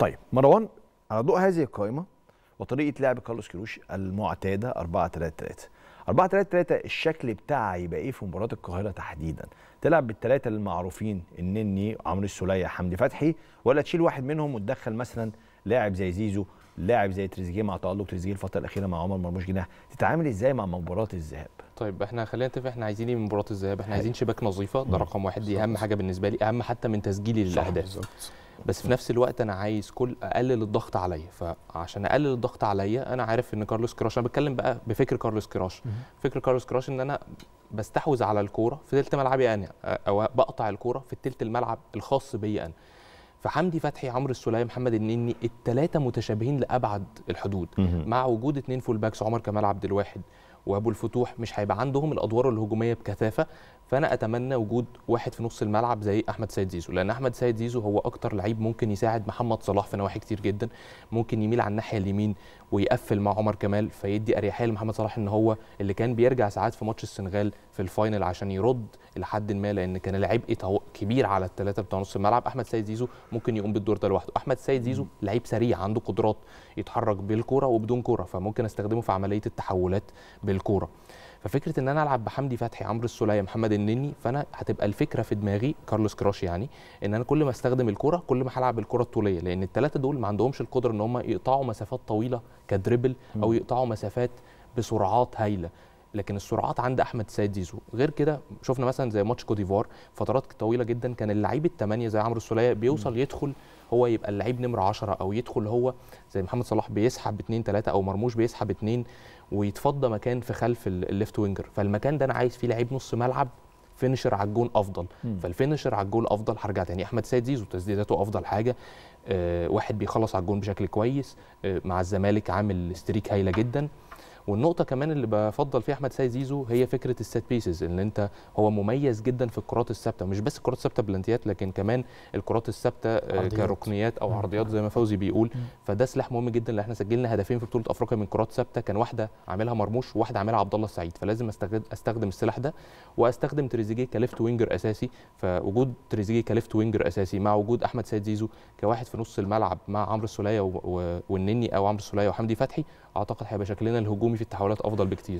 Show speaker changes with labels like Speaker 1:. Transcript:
Speaker 1: طيب مروان على ضوء هذه القائمه وطريقه لعب كارلوس كيروش المعتاده 4 3 3 4 3 3 الشكل بتاعها يبقى ايه في مباراه القاهره تحديدا تلعب بالثلاثه المعروفين النني عمرو السوليه حمدي فتحي ولا تشيل واحد منهم وتدخل مثلا لاعب زي زيزو لاعب زي تريزيجيه مع تالق تريزيجيه الفتره الاخيره مع عمر مرموش جناح تتعامل ازاي مع مباراه الذهاب طيب احنا خلينا نتفق احنا
Speaker 2: عايزين ايه من مباراه الذهاب احنا عايزين شباك نظيفه ده رقم واحد دي اهم حاجه بالنسبه لي اهم حتى من تسجيل الأهداف بس في نفس الوقت انا عايز كل اقلل الضغط عليا فعشان اقلل الضغط عليا انا عارف ان كارلوس كراش انا بتكلم بقى بفكر كارلوس كراش فكر كارلوس كراش ان انا بستحوذ على الكوره في ثلث ملعبي انا او بقطع الكوره في ثلث الملعب الخاص بي انا فحمدي فتحي عمرو السوليه محمد النني الثلاثه متشابهين لابعد الحدود مع وجود اثنين فول باكس عمر كمال عبد الواحد وابو الفتوح مش هيبقى عندهم الادوار الهجوميه بكثافه فانا اتمنى وجود واحد في نص الملعب زي احمد سيد زيزو لان احمد سيد زيزو هو اكتر لعيب ممكن يساعد محمد صلاح في نواحي كتير جدا ممكن يميل على الناحيه اليمين ويقفل مع عمر كمال فيدي اريحيه لمحمد صلاح ان هو اللي كان بيرجع ساعات في ماتش السنغال في الفاينل عشان يرد لحد ما لان كان العبء كبير على الثلاثه بتوع نص الملعب احمد سيد زيزو ممكن يقوم بالدور ده لوحده احمد سيد زيزو لعيب سريع عنده قدرات يتحرك بالكوره وبدون كوره فممكن استخدمه في عمليه التحولات بالكوره ففكره ان انا العب بحمدي فتحي عمرو السوليه محمد النني فانا هتبقى الفكره في دماغي كارلوس كراش يعني ان انا كل ما استخدم الكوره كل ما هلعب الكوره الطوليه لان الثلاثه دول ما عندهمش القدره ان هم يقطعوا مسافات طويله كدريبل او يقطعوا مسافات بسرعات هايله لكن السرعات عند احمد سيد زيزو غير كده شفنا مثلا زي ماتش كوديفار فترات طويله جدا كان اللعيب الثمانيه زي عمرو السوليه بيوصل يدخل هو يبقى اللعيب نمره 10 او يدخل هو زي محمد صلاح بيسحب اثنين ثلاثه او مرموش بيسحب اثنين ويتفضى مكان في خلف الليفت وينجر فالمكان ده انا عايز فيه لعيب نص ملعب فينشر على الجون افضل فالفينشر على الجون افضل هرجع تاني احمد سيد زيزو تسديداته افضل حاجه أه واحد بيخلص على الجون بشكل كويس أه مع الزمالك عامل ستريك هايله جدا والنقطه كمان اللي بفضل فيها احمد سيد زيزو هي فكره السيت بيسز ان انت هو مميز جدا في الكرات الثابته مش بس الكرات الثابته بلانتيات لكن كمان الكرات الثابته آه، كركنيات او عرضيات زي ما فوزي بيقول فده سلاح مهم جدا اللي احنا سجلنا هدفين في بطوله افريقيا من كرات ثابته كان واحده عاملها مرموش وواحده عاملها عبد الله السعيد فلازم استخدم السلاح ده واستخدم تريزيجيه كليفت وينجر اساسي فوجود تريزيجيه كليفت وينجر اساسي مع وجود احمد سيد زيزو كواحد في نص الملعب مع عمرو السوليه والنني او عمرو السوليه وحمدي فتحي اعتقد هيبقى شكلنا الهجوم الهجومي في التحولات افضل بكتير